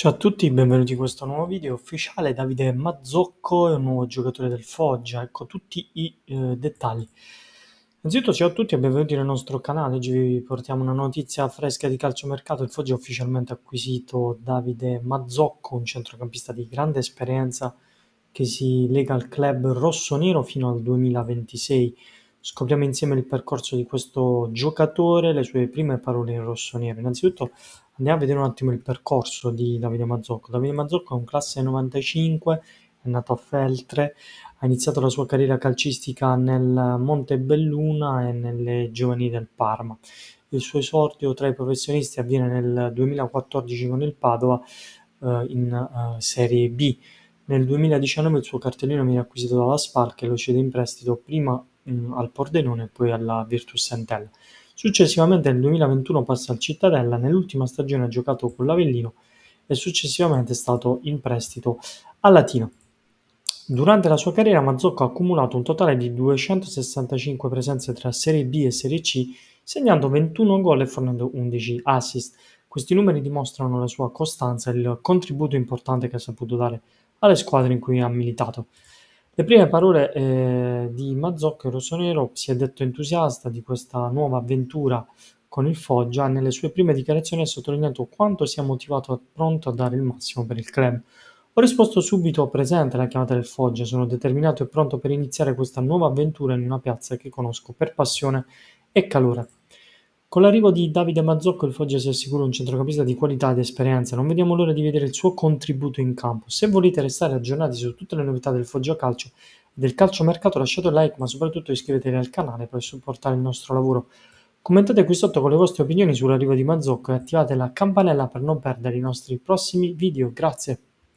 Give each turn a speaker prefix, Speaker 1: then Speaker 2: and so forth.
Speaker 1: Ciao a tutti, benvenuti in questo nuovo video ufficiale. Davide Mazzocco è un nuovo giocatore del Foggia, ecco tutti i eh, dettagli. Innanzitutto ciao a tutti e benvenuti nel nostro canale, oggi vi portiamo una notizia fresca di calciomercato, il Foggia ha ufficialmente acquisito Davide Mazzocco, un centrocampista di grande esperienza che si lega al club rossonero fino al 2026 Scopriamo insieme il percorso di questo giocatore, le sue prime parole in rosso-nero. Innanzitutto andiamo a vedere un attimo il percorso di Davide Mazzocco. Davide Mazzocco è un classe 95, è nato a Feltre, ha iniziato la sua carriera calcistica nel Montebelluna e nelle giovanili del Parma. Il suo esordio tra i professionisti avviene nel 2014 con il Padova eh, in eh, Serie B. Nel 2019 il suo cartellino viene acquisito dalla Spal che lo cede in prestito prima mh, mm, al Pordenone e poi alla Virtus Sentella. Successivamente nel 2021 passa al Cittadella, nell'ultima stagione ha giocato con l'Avellino e successivamente è stato in prestito a Latino. Durante la sua carriera Mazzocco ha accumulato un totale di 265 presenze tra Serie B e Serie C, segnando 21 gol e fornendo 11 assist. Questi numeri dimostrano la sua costanza e il contributo importante che ha saputo dare alle squadre in cui ha militato. Le prime parole eh, di Mazzocco Rossonero si è detto entusiasta di questa nuova avventura con il Foggia. Nelle sue prime dichiarazioni ha sottolineato quanto sia motivato e pronto a dare il massimo per il club. Ho risposto subito presente alla chiamata del Foggia, sono determinato e pronto per iniziare questa nuova avventura in una piazza che conosco per passione e calore. Con l'arrivo di Davide Mazzocco il Foggia si assicura un centrocampista di qualità ed esperienza, non vediamo l'ora di vedere il suo contributo in campo. Se volete restare aggiornati su tutte le novità del Foggia Calcio e del calciomercato lasciate un like ma soprattutto iscrivetevi al canale per supportare il nostro lavoro. Commentate qui sotto con le vostre opinioni sull'arrivo di Mazzocco e attivate la campanella per non perdere i nostri prossimi video. Grazie!